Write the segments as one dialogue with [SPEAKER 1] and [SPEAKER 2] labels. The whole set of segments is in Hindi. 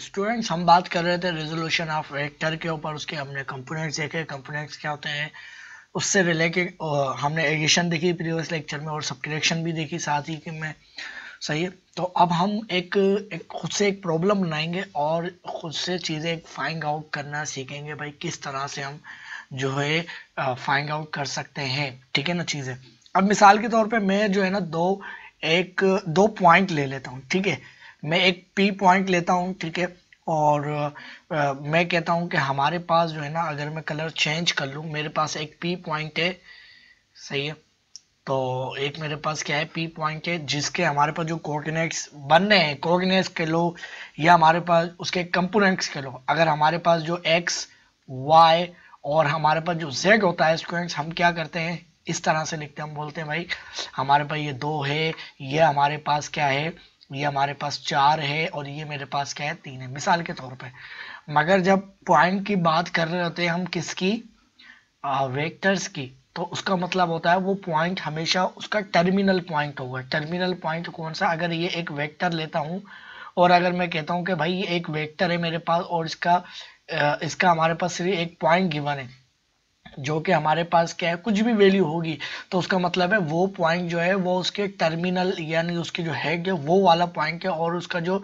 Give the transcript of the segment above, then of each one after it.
[SPEAKER 1] स्टूडेंट्स हम बात कर रहे थे रेजोल्यूशन ऑफ वेक्टर के ऊपर उसके हमने कंपोनेंट्स देखे कंपोनेंट्स क्या होते हैं उससे रिलेटेड हमने एडिशन देखी प्रीवियस लेक्चर में और सब्ट्रैक्शन भी देखी साथ ही कि मैं सही है तो अब हम एक, एक खुद से एक प्रॉब्लम बनाएंगे और खुद से चीज़ें फाइंड आउट करना सीखेंगे भाई किस तरह से हम जो है फाइंड आउट कर सकते हैं ठीक है ना चीज़ें अब मिसाल के तौर पर मैं जो है ना दो एक दो पॉइंट ले लेता हूँ ठीक है मैं एक पी पॉइंट लेता हूँ ठीक है और आ, मैं कहता हूँ कि हमारे पास जो है ना अगर मैं कलर चेंज कर लूँ मेरे पास एक पी पॉइंट है सही है तो एक मेरे पास क्या है पी पॉइंट है जिसके हमारे पास जो कोऑर्डिनेट्स बन रहे हैं कोऑर्डिनेट्स के लो या हमारे पास उसके कंपोनेंट्स के लो अगर हमारे पास जो एक्स वाई और हमारे पास जो जेड होता है स्टूडेंट्स हम क्या करते हैं इस तरह से लिखते हैं हम बोलते हैं भाई हमारे पास ये दो है ये हमारे पास क्या है ये हमारे पास चार है और ये मेरे पास क्या है तीन है मिसाल के तौर पे मगर जब पॉइंट की बात कर रहे होते हैं हम किसकी वेक्टर्स की तो उसका मतलब होता है वो पॉइंट हमेशा उसका टर्मिनल पॉइंट होगा टर्मिनल पॉइंट कौन सा अगर ये एक वेक्टर लेता हूँ और अगर मैं कहता हूँ कि भाई ये एक वेक्टर है मेरे पास और इसका इसका हमारे पास सिर्फ एक पॉइंट गिवन है जो कि हमारे पास क्या है कुछ भी वैल्यू होगी तो उसका मतलब है वो पॉइंट जो है वो उसके टर्मिनल यानी उसके जो हैग है वो वाला पॉइंट है और उसका जो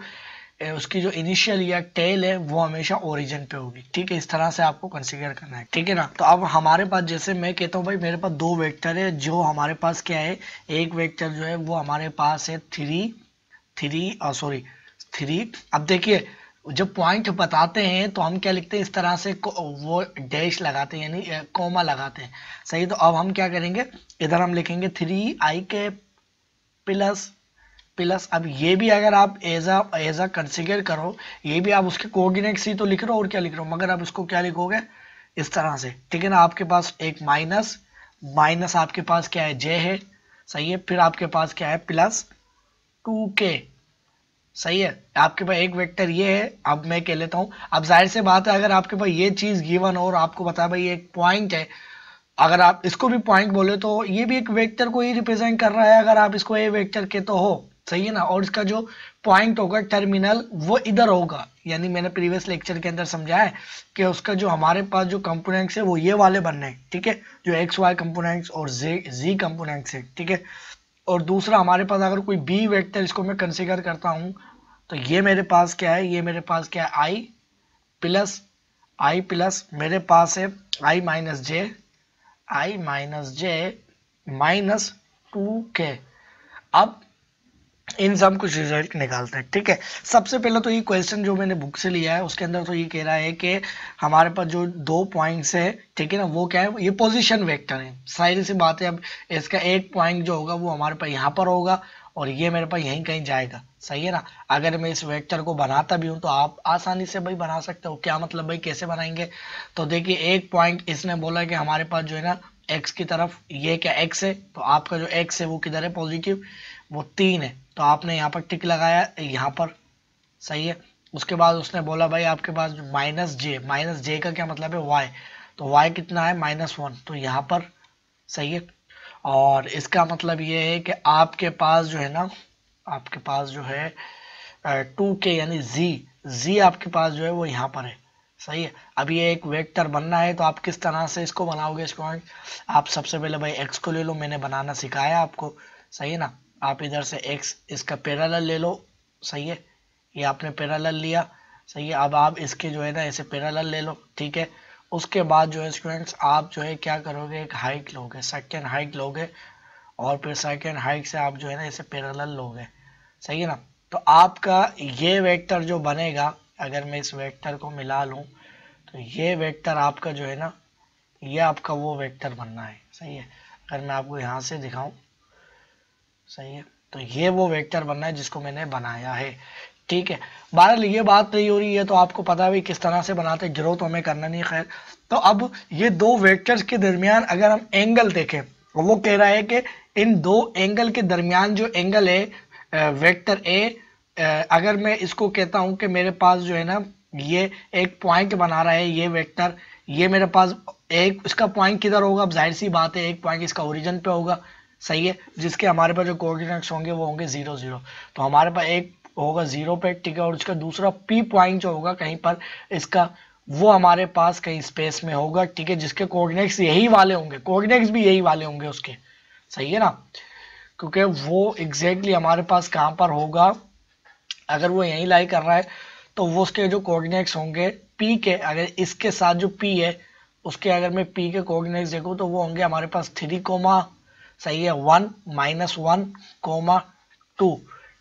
[SPEAKER 1] उसकी जो इनिशियल या टेल है वो हमेशा ओरिजिन पे होगी ठीक है इस तरह से आपको कंसिडर करना है ठीक है ना तो अब हमारे पास जैसे मैं कहता हूँ भाई मेरे पास दो वेक्टर है जो हमारे पास क्या है एक वेक्टर जो है वो हमारे पास है थ्री थ्री सॉरी थ्री अब देखिए जब पॉइंट बताते हैं तो हम क्या लिखते हैं इस तरह से वो डैश लगाते हैं यानी कोमा लगाते हैं सही तो अब हम क्या करेंगे इधर हम लिखेंगे थ्री आई के प्लस प्लस अब ये भी अगर आप as a as a consider करो ये भी आप उसके कोऑर्डिनेट्स ही तो लिख रहे हो और क्या लिख रहे हो मगर आप इसको क्या लिखोगे इस तरह से ठीक है ना आपके पास एक माइनस माइनस आपके पास क्या है जे है सही है फिर आपके पास क्या है प्लस टू के सही है आपके पास एक वेक्टर ये है अब मैं कह लेता हूँ अब जाहिर से बात है अगर आपके पास ये चीज़ गिवन हो और आपको बताया भाई एक पॉइंट है अगर आप इसको भी पॉइंट बोले तो ये भी एक वेक्टर को ही रिप्रेजेंट कर रहा है अगर आप इसको ए वेक्टर के तो हो सही है ना और इसका जो पॉइंट होगा टर्मिनल वो इधर होगा यानी मैंने प्रीवियस लेक्चर के अंदर समझाया है कि उसका जो हमारे पास जो कंपोनेंट्स है वो ये वाले बन रहे हैं ठीक है जो एक्स वाई कंपोनेंट्स और जे जी कंपोनेंट्स है ठीक है और दूसरा हमारे पास अगर कोई बी वेक्टर इसको मैं कंसिडर करता हूँ तो ये मेरे पास क्या है ये मेरे पास क्या है आई प्लस आई प्लस मेरे पास है I minus J I minus J minus two के अब इन सब कुछ रिजल्ट निकालते हैं ठीक है सबसे पहले तो ये क्वेश्चन जो मैंने बुक से लिया है उसके अंदर तो ये कह रहा है कि हमारे पास जो दो पॉइंट्स है ठीक है ना वो क्या है ये पोजीशन वेक्टर है सारी सी बात है अब इसका एक पॉइंट जो होगा वो हमारे पास यहाँ पर होगा और ये मेरे पास यहीं कहीं जाएगा सही है ना अगर मैं इस वेक्टर को बनाता भी हूँ तो आप आसानी से भाई बना सकते हो क्या मतलब भाई कैसे बनाएंगे तो देखिए एक पॉइंट इसने बोला कि हमारे पास जो है ना एक्स की तरफ ये क्या एक्स है तो आपका जो एक्स है वो किधर है पॉजिटिव वो तीन है तो आपने यहाँ पर टिक लगाया यहाँ पर सही है उसके बाद उसने बोला भाई आपके पास माइनस जे माइनस जे का क्या मतलब है वाई तो वाई कितना है माइनस वन तो यहाँ पर सही है और इसका मतलब ये है कि आपके पास जो है ना आपके पास जो है टू के यानी जी जी आपके पास जो है वो यहाँ पर है सही है अब ये एक वेक्टर बनना है तो आप किस तरह से इसको बनाओगे इस पॉइंट आप सबसे पहले भाई एक्स को ले लो मैंने बनाना सिखाया आपको सही है ना आप इधर से एक्स इसका पैरल ले लो सही है ये आपने पैरल लिया सही है अब आप इसके जो है ना ऐसे पैरल ले लो ठीक है उसके बाद जो है स्टूडेंट्स आप जो है क्या करोगे एक हाइक लोगे सेकेंड हाइक लोगे और फिर सेकेंड हाइक से आप जो है ना इसे पैरल लोगे सही है ना तो आपका ये वेक्टर जो बनेगा अगर मैं इस वेक्टर को मिला लूँ तो ये वेक्टर आपका जो है ना ये आपका वो वेक्टर बनना है सही है अगर मैं आपको यहाँ से दिखाऊँ सही है तो ये वो वेक्टर बनना है जिसको मैंने बनाया है ठीक है बहरहाल ये बात नहीं हो रही है तो आपको पता भी किस तरह से बनाते गिरो तो हमें करना नहीं खैर तो अब ये दो वेक्टर्स के दरमियान अगर हम एंगल देखें तो वो कह रहा है कि इन दो एंगल के दरमियान जो एंगल है वेक्टर ए अगर मैं इसको कहता हूँ कि मेरे पास जो है ना ये एक पॉइंट बना रहा है ये वेक्टर ये मेरे पास एक इसका पॉइंट किधर होगा अब जाहिर सी बात है एक पॉइंट इसका ओरिजिन पे होगा सही है जिसके हमारे पास जो कोऑर्डिनेट्स होंगे वो होंगे ज़ीरो ज़ीरो तो हमारे पास एक होगा जीरो पे ठीक है और उसका दूसरा पी पॉइंट जो होगा कहीं पर इसका वो हमारे पास कहीं स्पेस में होगा ठीक है जिसके कोऑर्डिनेट्स यही वाले होंगे कोऑर्डिनेट्स भी यही वाले होंगे उसके सही है ना क्योंकि वो एग्जैक्टली exactly हमारे पास कहाँ पर होगा अगर वो यहीं लाई कर रहा है तो वो उसके जो कोऑर्डिनेट्स होंगे पी के अगर इसके साथ जो पी है उसके अगर मैं पी के कोऑर्डिनेट्स देखूँ तो वो होंगे हमारे पास थ्री कोमा सही है one minus one comma two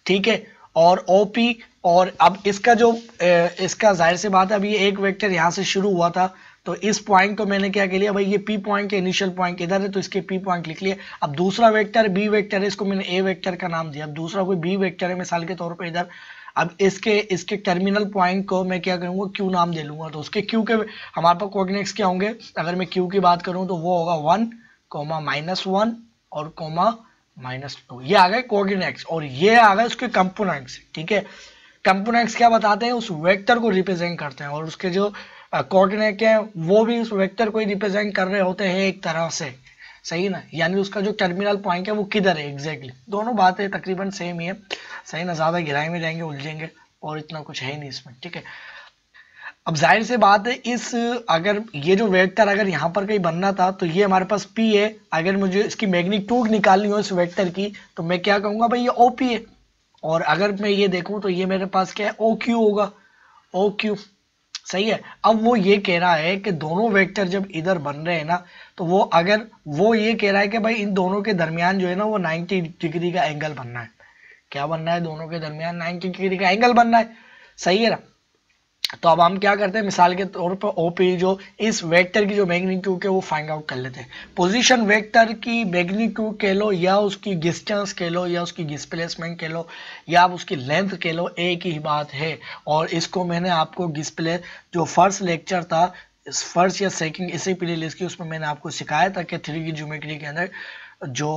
[SPEAKER 1] ठीक है और पी और अब इसका जो इसका जाहिर सी बात है अभी एक वेक्टर यहाँ से शुरू हुआ था तो इस पॉइंट को मैंने क्या कर लिया भाई ये पी पॉइंट के इनिशियल पॉइंट इधर है तो इसके पी पॉइंट लिख लिया अब दूसरा वेक्टर बी वेक्टर है इसको मैंने ए वेक्टर का नाम दिया अब दूसरा कोई बी वेक्टर है मिसाल के तौर पर इधर अब इसके इसके टर्मिनल पॉइंट को मैं क्या करूँगा क्यू नाम दे लूँगा तो उसके क्यू के हमारे पास कोऑर्डिनेट्स क्या होंगे अगर मैं क्यू की बात करूँ तो वो होगा वन कोमा माइनस वन और कोमा माइनस टू ये आ गए कोऑर्डिनेट्स और ये आ गए उसके कंपोनेंट्स ठीक है कंपोनेंट्स क्या बताते हैं उस वेक्टर को रिप्रेजेंट करते हैं और उसके जो कोऑर्डिनेट हैं वो भी उस वेक्टर को ही रिप्रेजेंट कर रहे होते हैं एक तरह से सही ना यानी उसका जो टर्मिनल पॉइंट है वो किधर है एग्जैक्टली exactly. दोनों बातें तकरीबन सेम ही है सही ना ज़्यादा गहराई में जाएंगे उलझेंगे और इतना कुछ है ही नहीं इसमें ठीक है अब जाहिर से बात है इस अगर ये जो वेक्टर अगर यहाँ पर कहीं बनना था तो ये हमारे पास पी है अगर मुझे इसकी मैग्नीट्यूड निकालनी हो इस वेक्टर की तो मैं क्या कहूँगा भाई ये ओ पी है और अगर मैं ये देखूँ तो ये मेरे पास क्या है ओ क्यू होगा ओ क्यू सही है अब वो ये कह रहा है कि दोनों वेक्टर जब इधर बन रहे हैं ना तो वो अगर वो ये कह रहा है कि भाई इन दोनों के दरमियान जो है ना वो नाइन्टी डिग्री का एंगल बनना है क्या बनना है दोनों के दरमियान नाइन्टी डिग्री का एंगल बनना है सही है ना तो अब हम क्या करते हैं मिसाल के तौर पर ओपी जो इस वेक्टर की जो मैग्नीट्यूड है वो फाइंड आउट कर लेते हैं पोजीशन वेक्टर की मैग्नीट्यूड कह लो या उसकी डिस्टेंस कह लो या उसकी डिस्प्लेसमेंट कह लो या आप उसकी लेंथ कह लो एक ही बात है और इसको मैंने आपको डिस्प्ले जो फर्स्ट लेक्चर था फर्स्ट या सेकेंड इसी लिस्ट की उसमें मैंने आपको सिखाया था कि थ्री की ज्योमेट्री के अंदर जो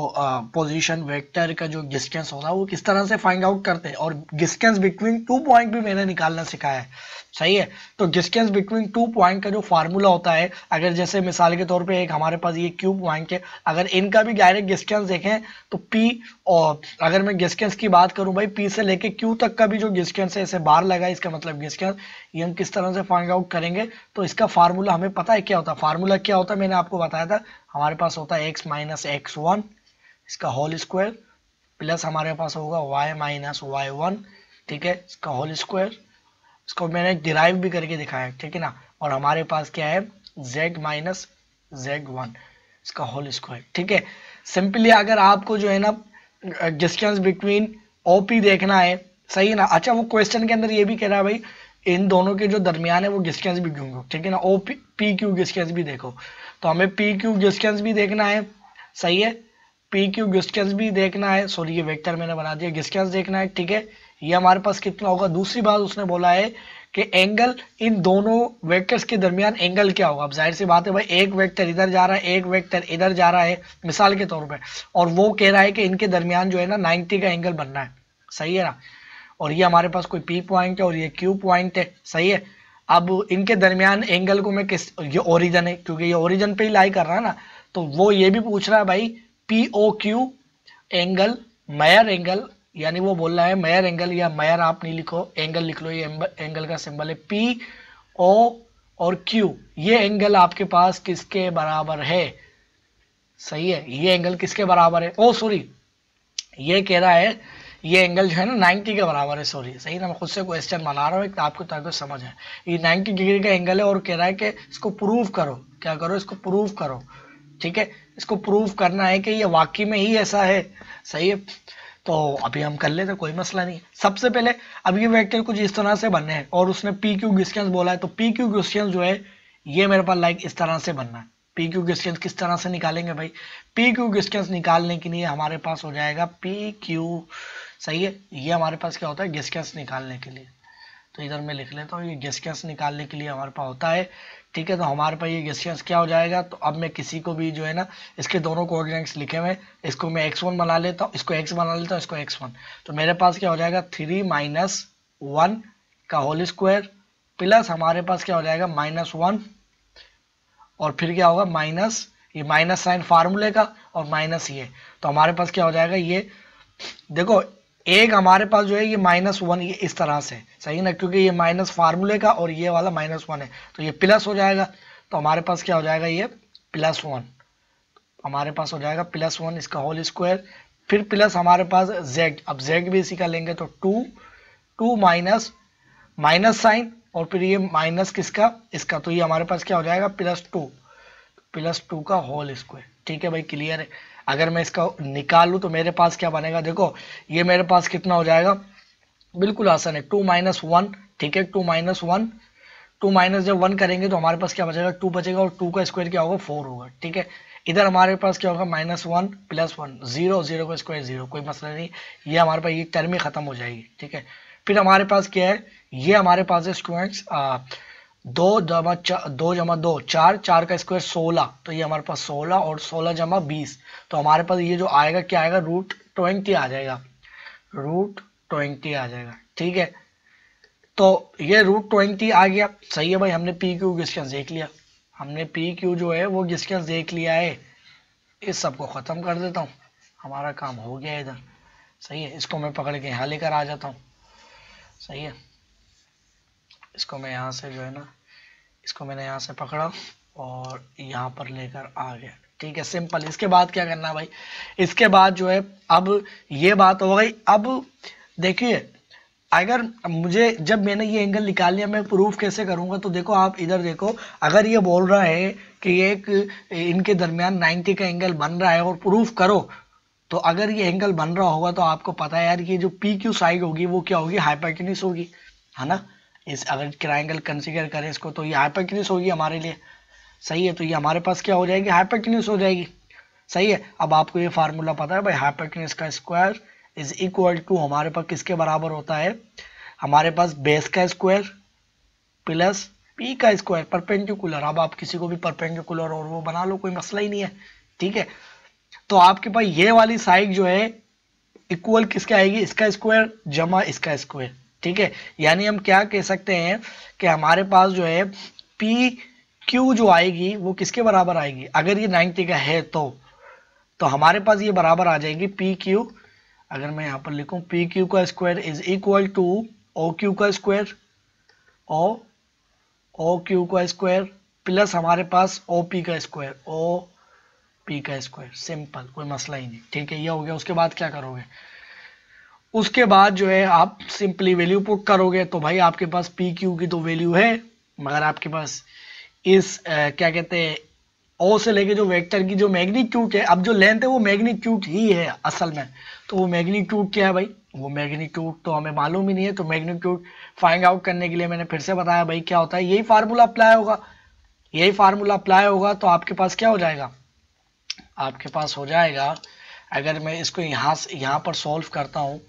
[SPEAKER 1] पोजीशन वेक्टर का जो डिस्टेंस होता है वो किस तरह से फाइंड आउट करते हैं और डिस्टेंस बिटवीन टू पॉइंट भी मैंने निकालना सिखाया है सही है तो डिस्टेंस बिटवीन टू पॉइंट का जो फार्मूला होता है अगर जैसे मिसाल के तौर पे एक हमारे पास ये क्यू पॉइंट है अगर इनका भी डायरेक्ट डिस्टेंस देखें तो पी और अगर मैं डिस्टेंस की बात करूं भाई पी से लेके क्यू तक का भी जो डिस्टेंस है इसे बाहर लगा इसका मतलब डिस्टेंस ये हम किस तरह से फाइंड आउट करेंगे तो इसका फार्मूला हमें पता है क्या होता है फार्मूला क्या होता है मैंने आपको बताया था हमारे पास होता है एक्स माइनस एक्स वन इसका होल स्क्वायर प्लस हमारे पास होगा वाई माइनस वाई वन ठीक है इसका होल स्क्वायर इसको मैंने डिराइव भी करके दिखाया है ठीक है ना और हमारे पास क्या है z माइनस जेड वन इसका होल स्क्वायर ठीक है सिंपली अगर आपको जो है ना डिस्टेंस बिटवीन ओपी देखना है सही है ना अच्छा वो क्वेश्चन के अंदर ये भी कह रहा है भाई इन दोनों के जो दरमियान है वो डिस्टेंस भी क्यों ठीक है ना O P P Q distance भी देखो तो हमें पी क्यू डिस्टेंस भी देखना है सही है पी क्यू डिस्टेंस भी देखना है सॉरी ये वेक्टर मैंने बना दिया डिस्टेंस देखना है ठीक है ये हमारे पास कितना होगा दूसरी बात उसने बोला है कि एंगल इन दोनों वेक्टर्स के दरमियान एंगल क्या होगा अब जाहिर सी बात है भाई एक वेक्टर इधर जा रहा है एक वेक्टर इधर जा रहा है मिसाल के तौर पे और वो कह रहा है कि इनके दरमियान जो है ना 90 का एंगल बनना है सही है ना और ये हमारे पास कोई पी पॉइंट है और ये क्यू पॉइंट है सही है अब इनके दरमियान एंगल को मैं किस ये ओरिजन है क्योंकि ये ओरिजन पे ही लाई कर रहा है ना तो वो ये भी पूछ रहा है भाई पी ओ क्यू एंगल मयर एंगल यानी वो बोल रहा है मैयर एंगल या मैयर आप नहीं लिखो एंगल लिख लो ये एंगल का सिंबल है पी ओ और क्यू ये एंगल आपके पास किसके बराबर है सही है ये एंगल किसके बराबर है ओ सॉरी ये कह रहा है ये एंगल जो है ना 90 के बराबर है सॉरी सही ना मैं खुद से क्वेश्चन बना रहा हूँ आपको ताकि समझ है ये 90 डिग्री का एंगल है और कह रहा है कि इसको प्रूव करो क्या करो इसको प्रूव करो ठीक है इसको प्रूव करना है कि ये वाकई में ही ऐसा है सही है तो अभी हम कर लेते कोई मसला नहीं सबसे पहले अब ये वेक्टर कुछ इस तरह से बनने हैं और उसने पी क्यू क्वेश्चन बोला है तो पी क्यू क्वेश्चन जो है ये मेरे पास लाइक इस तरह से बनना है पी क्यू क्वेश्चन किस तरह से निकालेंगे भाई पी क्यू क्वेश्चन निकालने के लिए हमारे पास हो जाएगा पी क्यू सही है ये हमारे पास क्या होता है क्वेश्चन निकालने के लिए तो इधर मैं लिख लेता हूँ ये क्वेश्चन निकालने के लिए हमारे पास होता है ठीक है तो हमारे पास ये गेसियस क्या हो जाएगा तो अब मैं किसी को भी जो है ना इसके दोनों कोऑर्डिनेट्स लिखे हुए इसको मैं एक्स वन बना लेता हूँ इसको एक्स बना लेता हूँ इसको एक्स वन तो मेरे पास क्या हो जाएगा थ्री माइनस वन का होल स्क्वायर प्लस हमारे पास क्या हो जाएगा माइनस वन और फिर क्या होगा माइनस ये माइनस साइन फार्मूले का और माइनस ये तो हमारे पास क्या हो जाएगा ये देखो एक हमारे पास जो है ये माइनस वन ये इस तरह से सही ना क्योंकि ये माइनस फार्मूले का और ये वाला माइनस वन है तो ये प्लस हो जाएगा तो हमारे पास क्या हो जाएगा ये प्लस वन हमारे पास हो जाएगा प्लस वन इसका होल स्क्वायर फिर प्लस हमारे पास जेड अब जेड भी इसी का लेंगे तो two two minus minus sign और फिर ये माइनस किसका इसका तो ये हमारे पास क्या हो जाएगा प्लस टू तो प्लस टू का होल स्क्वायर ठीक है भाई क्लियर है अगर मैं इसका निकालूँ तो मेरे पास क्या बनेगा देखो ये मेरे पास कितना हो जाएगा बिल्कुल आसान है टू माइनस वन ठीक है two minus one two minus जब वन करेंगे तो हमारे पास क्या बचेगा टू बचेगा और टू का स्क्वायर क्या होगा फोर होगा ठीक है इधर हमारे पास क्या होगा minus one plus one zero zero का स्क्वायर जीरो कोई मसला नहीं ये हमारे पास ये टर्म ही खत्म हो जाएगी ठीक है फिर हमारे पास क्या है ये हमारे पास है स्टूडेंट्स दो जमा चार दो जमा दो चार चार का स्क्वायर सोलह तो ये हमारे पास सोलह और सोलह जमा बीस तो हमारे पास ये जो आएगा क्या आएगा रूट ट्वेंटी आ जाएगा रूट ट्वेंटी आ जाएगा ठीक है तो ये रूट ट्वेंटी आ गया सही है भाई हमने पी क्यू डिस्टेंस देख लिया हमने पी क्यू जो है वो डिस्टेंस देख लिया है इस सब को ख़त्म कर देता हूँ हमारा काम हो गया इधर सही है इसको मैं पकड़ के यहाँ लेकर आ जाता हूँ सही है इसको मैं यहाँ से जो है ना इसको मैंने यहाँ से पकड़ा और यहाँ पर लेकर आ गया ठीक है सिंपल इसके बाद क्या करना भाई इसके बाद जो है अब ये बात हो गई अब देखिए अगर मुझे जब मैंने ये एंगल निकाल लिया मैं प्रूफ कैसे करूँगा तो देखो आप इधर देखो अगर ये बोल रहा है कि एक इनके दरमियान 90 का एंगल बन रहा है और प्रूफ करो तो अगर ये एंगल बन रहा होगा तो आपको पता है यार ये जो पी क्यू साइड होगी वो क्या होगी हाइपाइटनिस होगी है ना इस अगर ट्राइंगल कंसिडर करें इसको तो ये हाइपरक्यूनिस होगी हमारे लिए सही है तो ये हमारे पास क्या हो जाएगी हाइपरक्यूनिस हो जाएगी सही है अब आपको ये फार्मूला पता है भाई हाइपरक्यूनिस का स्क्वायर इज इक्वल टू हमारे पास किसके बराबर होता है हमारे पास बेस का स्क्वायर प्लस पी का स्क्वायर परपेंडिकुलर अब आप किसी को भी परपेंडिकुलर और वो बना लो कोई मसला ही नहीं है ठीक है तो आपके पास ये वाली साइड जो है इक्वल किसके आएगी इसका स्क्वायर जमा इसका स्क्वायर ठीक है यानी हम क्या कह सकते हैं कि हमारे पास जो है पी क्यू जो आएगी वो किसके बराबर आएगी अगर ये नाइन्टी का है तो तो हमारे पास ये बराबर आ जाएगी पी क्यू अगर मैं यहाँ पर लिखूँ पी क्यू का square is equal to O Q का स्क्वायर ओ ओ क्यू का स्क्वायर प्लस हमारे पास ओ पी का स्क्वायर ओ पी का स्क्वायर सिंपल कोई मसला ही नहीं ठीक है ये हो गया उसके बाद क्या करोगे उसके बाद जो है आप सिंपली वैल्यू पुट करोगे तो भाई आपके पास पी क्यू की तो वैल्यू है मगर आपके पास इस आ, क्या कहते हैं ओ से लेके जो वेक्टर की जो मैग्नीट्यूड है अब जो लेंथ है वो मैग्नीट्यूड ही है असल में तो वो मैग्नीट्यूड क्या है भाई वो मैग्नीट्यूड तो हमें मालूम ही नहीं है तो मैग्नीट्यूड फाइंड आउट करने के लिए मैंने फिर से बताया भाई क्या होता है यही फार्मूला अप्लाई होगा यही फार्मूला अप्लाई होगा तो आपके पास क्या हो जाएगा आपके पास हो जाएगा अगर मैं इसको यहाँ यहाँ पर सॉल्व करता हूँ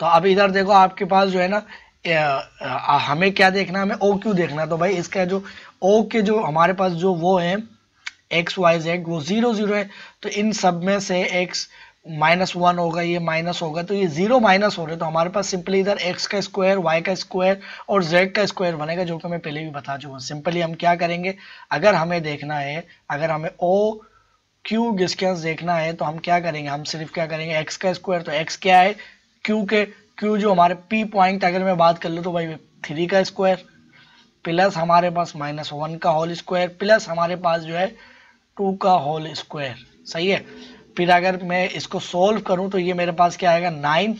[SPEAKER 1] तो अब इधर देखो आपके पास जो है ना हमें क्या देखना है हमें ओ क्यू देखना है तो भाई इसका जो ओ के जो हमारे पास जो वो है एक्स वाई जेड वो ज़ीरो ज़ीरो है तो इन सब में से एक्स माइनस वन होगा ये माइनस होगा तो ये जीरो माइनस हो रहे तो हमारे पास सिंपली इधर एक्स का स्क्वायर वाई का स्क्वायर और जेड का स्क्वायर बनेगा जो कि मैं पहले भी बता चुका हूँ सिंपली हम क्या करेंगे अगर हमें देखना है अगर हमें ओ क्यू डिस्टेंस देखना है तो हम क्या करेंगे हम सिर्फ क्या करेंगे एक्स का स्क्वायर तो एक्स क्या है क्यू के क्यू जो हमारे पी पॉइंट अगर मैं बात कर लूँ तो भाई थ्री का स्क्वायर प्लस हमारे पास माइनस वन का होल स्क्वायर प्लस हमारे पास जो है टू का होल स्क्वायर सही है फिर अगर मैं इसको सोल्व करूँ तो ये मेरे पास क्या आएगा नाइन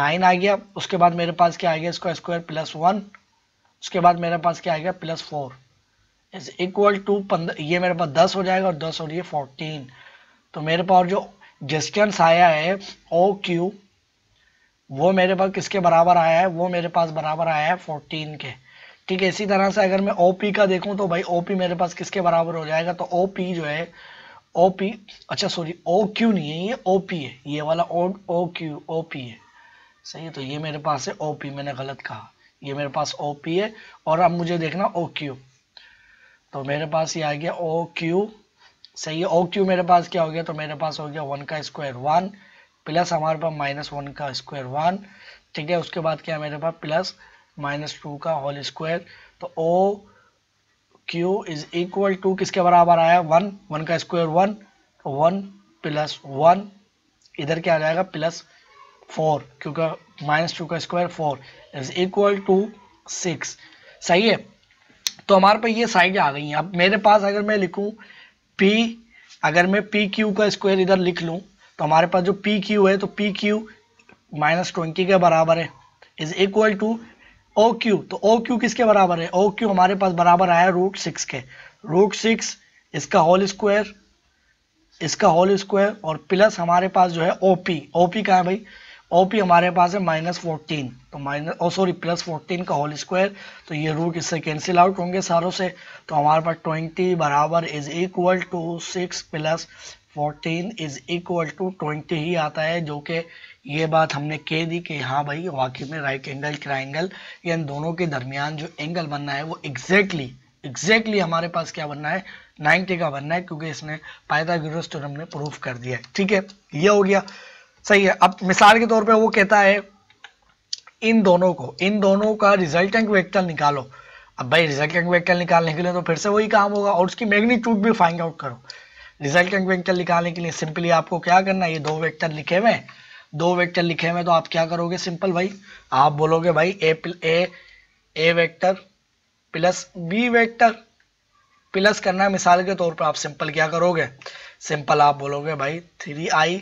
[SPEAKER 1] नाइन आ गया उसके बाद मेरे पास क्या आएगा इसका स्क्वायर प्लस वन उसके बाद मेरे पास क्या आएगा plus four is equal to पंद्रह ये मेरे पास दस हो जाएगा और दस और ये फोर्टीन तो मेरे पास जो डिस्टेंस आया है ओ क्यू वो मेरे पास किसके बराबर आया है वो मेरे पास बराबर आया है फोर्टीन के ठीक है इसी तरह से अगर मैं ओ पी का देखूँ तो भाई ओ पी मेरे पास किसके बराबर हो जाएगा तो ओ पी जो है ओ पी अच्छा सॉरी ओ क्यू नहीं है ये ओ पी है ये वाला ओ ओ क्यू ओ पी है सही है तो ये मेरे पास है ओ पी मैंने गलत कहा ये मेरे पास ओ पी है और अब मुझे देखना ओ क्यू तो मेरे पास ये आ गया ओ क्यू सही है ओ क्यू मेरे पास क्या हो गया तो मेरे पास हो गया वन का स्क्वायर वन प्लस हमारे पास माइनस वन का स्क्वायर वन ठीक है उसके बाद क्या है मेरे पास प्लस माइनस टू का होल स्क्वायर तो O Q is equal to किसके बराबर आया वन वन का स्क्वायर वन तो वन प्लस वन इधर क्या आ जाएगा प्लस फोर क्योंकि माइनस टू का square four is equal to six सही है तो हमारे पास ये साइड आ गई हैं अब मेरे पास अगर मैं लिखूँ पी अगर मैं पी क्यू का स्क्वायर इधर लिख लूँ तो हमारे पास जो पी क्यू है तो पी क्यू माइनस ट्वेंटी के बराबर है is equal to O Q तो ओ क्यू किसके बराबर है ओ क्यू हमारे पास बराबर आया रूट सिक्स के रूट सिक्स इसका होल स्क्वायर इसका होल स्क्वायर और प्लस हमारे पास जो है ओ पी ओ पी कहाँ है भाई ओपी हमारे पास है माइनस फोर्टीन तो minus oh sorry plus fourteen का होल स्क्वायर तो ये रूट इससे कैंसिल आउट होंगे सारों से तो हमारे पास ट्वेंटी बराबर is equal to six plus fourteen is equal to twenty ही आता है जो कि ये बात हमने कह दी कि हाँ भाई वाकई में राइट एंगल ट्राइंगल इन दोनों के दरमियान जो एंगल बनना है वो एग्जैक्टली exactly, एग्जैक्टली exactly हमारे पास क्या बनना है 90 का बनना है क्योंकि इसमें पायदा गुरस्त हमने प्रूफ कर दिया है ठीक है ये हो गया सही है अब मिसाल के तौर पे वो कहता है इन दोनों को इन दोनों का रिजल्टेंट वेक्टर निकालो अब भाई रिजल्टेंट वेक्टर निकालने के लिए तो फिर से वही काम होगा और उसकी मैग्नीट्यूड भी फाइंड आउट करो रिजल्टेंट वेक्टर निकालने के लिए सिंपली आपको क्या करना है ये दो वेक्टर लिखे हुए हैं दो वेक्टर लिखे हुए तो आप क्या करोगे सिंपल भाई आप बोलोगे भाई A A A vector plus B vector plus करना है मिसाल के तौर पर आप सिंपल क्या करोगे सिंपल आप बोलोगे भाई three I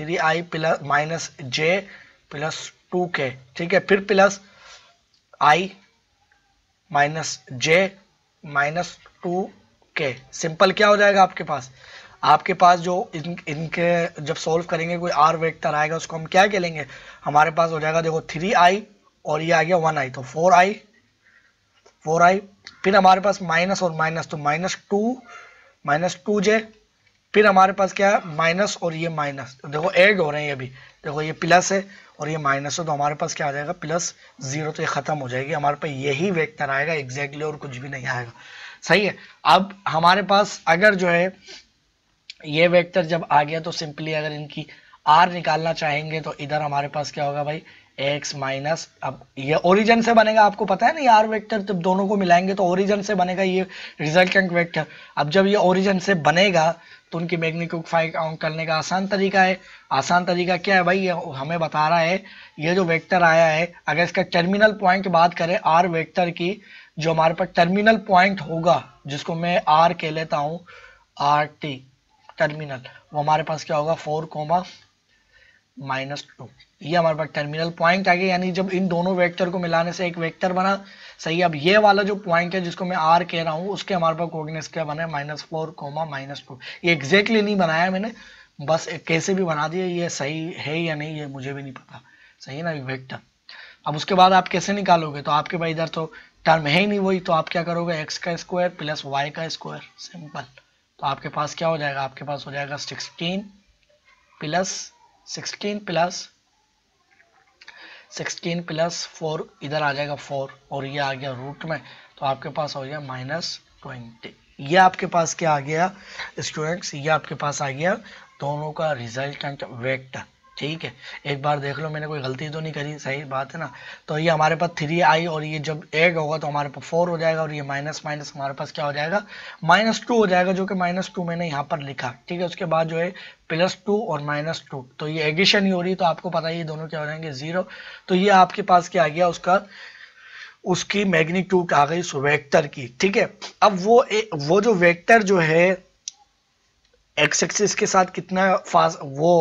[SPEAKER 1] three I plus minus J plus two K ठीक है फिर plus I minus J minus two K simple क्या हो जाएगा आपके पास आपके पास जो इन इनके जब सॉल्व करेंगे कोई आर वेक्टर आएगा उसको हम क्या कहेंगे हमारे पास हो जाएगा देखो थ्री आई और ये आ गया वन आई तो फोर आई फोर आई फिर हमारे पास माइनस और माइनस तो minus two minus two J फिर हमारे पास क्या है माइनस और ये माइनस तो देखो ऐड हो रहे हैं ये भी देखो ये प्लस है और ये माइनस है तो हमारे पास क्या आ जाएगा प्लस जीरो तो ये ख़त्म हो जाएगी हमारे पास यही वेक्टर आएगा एग्जैक्टली और कुछ भी नहीं आएगा सही है अब हमारे पास अगर जो है ये वेक्टर जब आ गया तो सिंपली अगर इनकी आर निकालना चाहेंगे तो इधर हमारे पास क्या होगा भाई एक्स माइनस अब ये ओरिजन से बनेगा आपको पता है ना यार वेक्टर जब दोनों को मिलाएंगे तो ओरिजन से बनेगा ये रिजल्टेंट वेक्टर अब जब ये ओरिजन से बनेगा तो उनकी मैग्नीक्यूफाई काउंट करने का आसान तरीका है आसान तरीका क्या है भाई ये हमें बता रहा है ये जो वेक्टर आया है अगर इसका टर्मिनल पॉइंट बात करें आर वेक्टर की जो हमारे पास टर्मिनल पॉइंट होगा जिसको मैं आर कह लेता हूँ आर टी टर्मिनल वो हमारे पास क्या होगा फोर कोमा माइनस टू ये हमारे पास टर्मिनल पॉइंट आ गया यानी जब इन दोनों वेक्टर को मिलाने से एक वेक्टर बना सही अब ये वाला जो पॉइंट है जिसको मैं आर कह रहा हूँ उसके हमारे पास कोगनेस क्या बना है minus four comma minus two ये एग्जैक्टली नहीं बनाया मैंने बस कैसे भी बना दिया ये सही है या नहीं ये मुझे भी नहीं पता सही है ना वेक्टर अब उसके बाद आप कैसे निकालोगे तो आपके पास इधर तो टर्म है ही नहीं वही तो आप क्या करोगे एक्स का स्क्वायर प्लस वाई का स्क्वायर सिंपल तो आपके पास क्या हो जाएगा आपके पास हो जाएगा sixteen plus sixteen plus sixteen plus four इधर आ जाएगा फोर और ये आ गया रूट में तो आपके पास हो गया माइनस ट्वेंटी ये आपके पास क्या आ गया स्टूडेंट्स ये आपके पास आ गया दोनों का रिजल्टेंट वेक्टर ठीक है एक बार देख लो मैंने कोई गलती तो नहीं करी सही बात है ना तो ये हमारे पास थ्री आई और ये जब एड होगा तो हमारे पास फोर हो जाएगा और ये माइनस माइनस हमारे पास क्या हो जाएगा माइनस टू हो जाएगा जो कि माइनस टू मैंने यहाँ पर लिखा ठीक है उसके बाद जो है प्लस टू और माइनस टू तो ये एडिशन ही हो रही तो आपको पता है ये दोनों क्या हो जाएंगे जीरो तो ये आपके पास क्या आ गया उसका उसकी मैग्नीट्यूड आ गई वेक्टर की ठीक है अब वो ए, वो जो वेक्टर जो है एक्स एक्सिस के साथ कितना फास्ट वो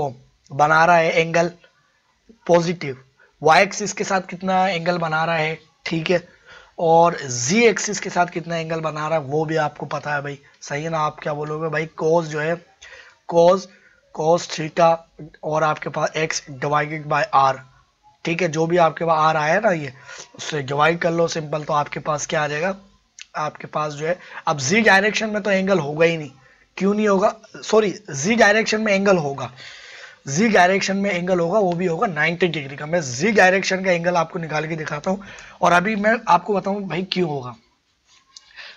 [SPEAKER 1] बना रहा है एंगल पॉजिटिव वाई एक्सिस के साथ कितना एंगल बना रहा है ठीक है और जी एक्सिस के साथ कितना एंगल बना रहा है वो भी आपको पता है भाई सही है ना आप क्या बोलोगे भाई कोस जो है कोस कोस थीटा और आपके पास एक्स डिवाइडेड बाय आर ठीक है जो भी आपके पास आर आया ना ये उससे डिवाइड कर लो सिंपल तो आपके पास क्या आ जाएगा आपके पास जो है अब जी डायरेक्शन में तो एंगल होगा ही नहीं क्यों नहीं होगा सॉरी जी डायरेक्शन में एंगल होगा जी डायरेक्शन में एंगल होगा वो भी होगा 90 डिग्री का मैं जी डायरेक्शन का एंगल आपको निकाल के दिखाता हूँ और अभी मैं आपको बताऊँ भाई क्यों होगा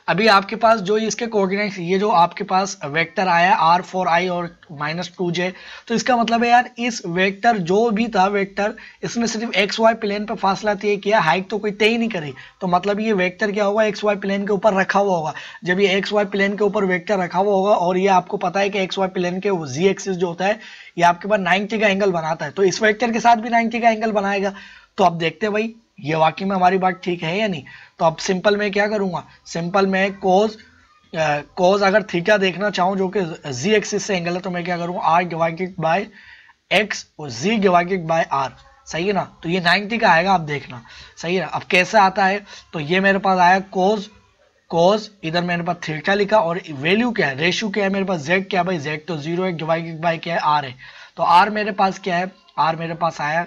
[SPEAKER 1] अभी आपके पास जो इसके कोऑर्डिनेट्स ये जो आपके पास वेक्टर आया आर फोर आई और माइनस टू जे तो इसका मतलब है यार इस वेक्टर जो भी था वेक्टर इसने सिर्फ एक्स वाई प्लेन पर फासला तय तो किया हाइट तो कोई तय ही नहीं करी तो मतलब ये वेक्टर क्या होगा एक्स वाई प्लेन के ऊपर रखा हुआ होगा जब ये एक्स वाई प्लेन के ऊपर वेक्टर रखा हुआ होगा और ये आपको पता है कि एक्स वाई प्लेन के जी एक्सिस जो होता है ये आपके पास नाइनटी का एंगल बनाता है तो इस वेक्टर के साथ भी नाइनटी का एंगल बनाएगा तो आप देखते हैं भाई ये वाकई में हमारी बात ठीक है या नहीं तो अब सिंपल में क्या करूँगा सिंपल में कोज कोज अगर थीटा देखना चाहूँ जो कि जी एक्सिस से एंगल है तो मैं क्या करूँगा आर डिवाइडेड बाय एक्स और जी डिवाइडेड बाय आर सही है ना तो ये 90 का आएगा आप देखना सही है ना अब कैसे आता है तो ये मेरे पास आया कोज कोज इधर मेरे पास थीटा लिखा और वैल्यू क्या है रेशू क्या है मेरे पास जेड क्या है भाई जेड तो जीरो है डिवाइडेड बाय क्या है आर है तो आर मेरे पास क्या है आर मेरे पास आया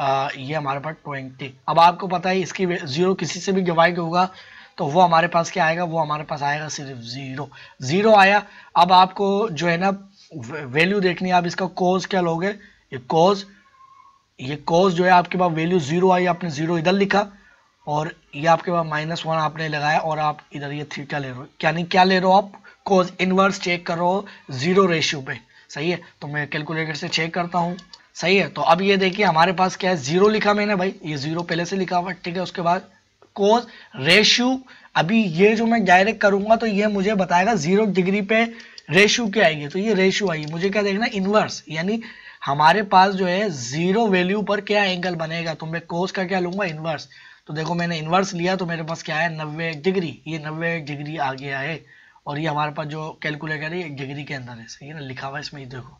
[SPEAKER 1] ये हमारे पास ट्वेंटी अब आपको पता है इसकी ज़ीरो किसी से भी डिवाइड होगा तो वो हमारे पास क्या आएगा वो हमारे पास आएगा सिर्फ ज़ीरो ज़ीरो आया अब आपको जो है ना वैल्यू देखनी है आप इसका कोज क्या लोगे ये कोज ये कोज जो है आपके पास वैल्यू ज़ीरो आई आपने ज़ीरो इधर लिखा और ये आपके पास माइनस वन आपने लगाया और आप इधर ये थीटा ले रहे हो यानी क्या ले रहे हो आप कोज इनवर्स चेक करो ज़ीरो रेशियो पे सही है तो मैं कैलकुलेटर से चेक करता हूँ सही है तो अब ये देखिए हमारे पास क्या है जीरो लिखा मैंने भाई ये जीरो पहले से लिखा हुआ ठीक है उसके बाद कोस रेशू अभी ये जो मैं डायरेक्ट करूंगा तो ये मुझे बताएगा जीरो डिग्री पे रेशू क्या आएगी तो ये रेशू आएगी मुझे क्या देखना इन्वर्स यानी हमारे पास जो है जीरो वैल्यू पर क्या एंगल बनेगा तो मैं कोस का क्या लूंगा इन्वर्स तो देखो मैंने इन्वर्स लिया तो मेरे पास क्या है नब्बे डिग्री ये नब्बे डिग्री आ गया है और ये हमारे पास जो कैलकुलेटर है डिग्री के अंदर है सही है ना लिखा हुआ इसमें देखो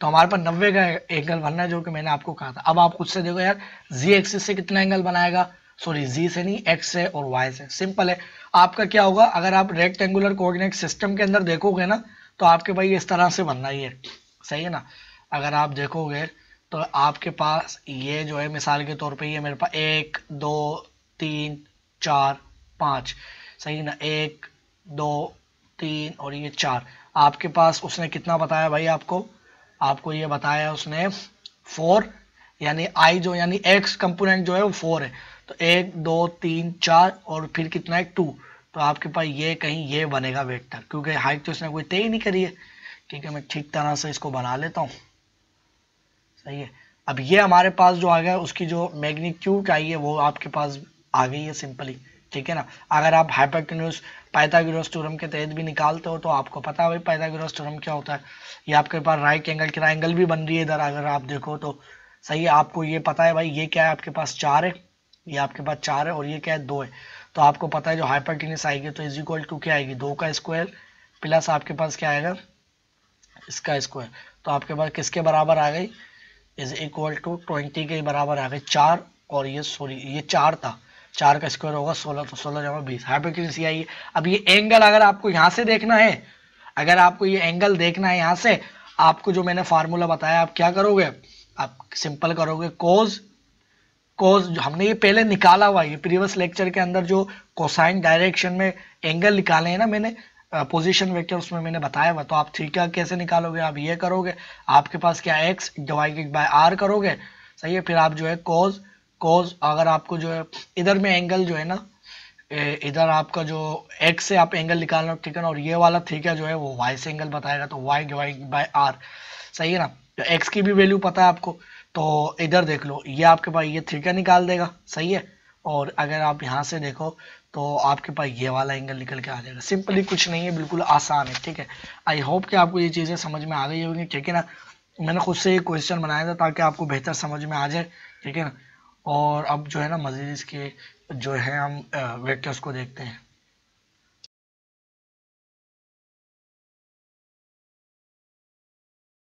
[SPEAKER 1] तो हमारे पास नब्बे का एंगल बनना है जो कि मैंने आपको कहा था अब आप खुद से देखो यार जी एक्सिस से कितना एंगल बनाएगा सॉरी जी से नहीं एक्स से और वाई से सिंपल है आपका क्या होगा अगर आप रेक्टेंगुलर कोऑर्डिनेट सिस्टम के अंदर देखोगे ना तो आपके भाई इस तरह से बनना ही है सही है ना अगर आप देखोगे तो आपके पास ये जो है मिसाल के तौर पर ये मेरे पास एक दो तीन चार पाँच सही ना एक दो तीन और ये चार आपके पास उसने कितना बताया भाई आपको आपको ये बताया उसने फोर यानी आई जो यानी एक्स कंपोनेंट जो है वो फोर है तो एक दो तीन चार और फिर कितना है टू तो आपके पास ये कहीं ये बनेगा वेक्टर क्योंकि हाइट तो उसने कोई तय ही नहीं करी है ठीक है मैं ठीक तरह से इसको बना लेता हूँ सही है अब ये हमारे पास जो आ गया उसकी जो मैग्नीट्यूड आई है वो आपके पास आ गई है सिंपली ठीक है ना अगर आप हाइपोटेन्यूज पाइथागोरस थ्योरम के तहत भी निकालते हो तो आपको पता है भाई पाइथागोरस थ्योरम क्या होता है ये आपके पास राइट एंगल की एंगल भी बन रही है इधर अगर आप देखो तो सही है आपको ये पता है भाई ये क्या है आपके पास चार है ये आपके पास चार है और ये क्या है दो है तो आपको पता है जो हाइपोटेन्यूस आएगी तो इज इक्वल टू क्या आएगी दो का स्क्वायर प्लस आपके पास क्या आएगा इसका स्क्वायर तो आपके पास किसके बराबर आ गई इज इक्वल टू ट्वेंटी के बराबर आ गई चार और ये सॉरी ये चार था चार का स्क्वायर होगा सोलह तो सोलह जमा बीस हाइपोक्यूनिस ये आई अब ये एंगल अगर आपको यहाँ से देखना है अगर आपको ये एंगल देखना है यहाँ से आपको जो मैंने फार्मूला बताया आप क्या करोगे आप सिंपल करोगे कोज कोज हमने ये पहले निकाला हुआ है ये प्रीवियस लेक्चर के अंदर जो कोसाइन डायरेक्शन में एंगल निकाले हैं ना मैंने पोजीशन वेक्टर उसमें मैंने बताया हुआ तो आप थीटा कैसे निकालोगे आप ये करोगे आपके पास क्या एक्स डिवाइडेड बाय आर करोगे सही है फिर आप जो है कोज कॉज अगर आपको जो है इधर में एंगल जो है ना इधर आपका जो एक्स से आप एंगल निकालना ठीक है ना और ये वाला है जो है वो वाई से एंगल बताएगा तो वाई वाई बाय आर सही है ना तो एक्स की भी वैल्यू पता है आपको तो इधर देख लो ये आपके पास ये थीटा निकाल देगा सही है और अगर आप यहाँ से देखो तो आपके पास ये वाला एंगल निकल के आ जाएगा सिंपली कुछ नहीं है बिल्कुल आसान है ठीक है आई होप कि आपको ये चीज़ें समझ में आ गई होंगी ठीक है ना मैंने खुद से ये क्वेश्चन बनाया था ताकि आपको बेहतर समझ में आ जाए ठीक है ना और अब जो है ना मज़ीद इसके जो है हम वेक्टर्स को देखते हैं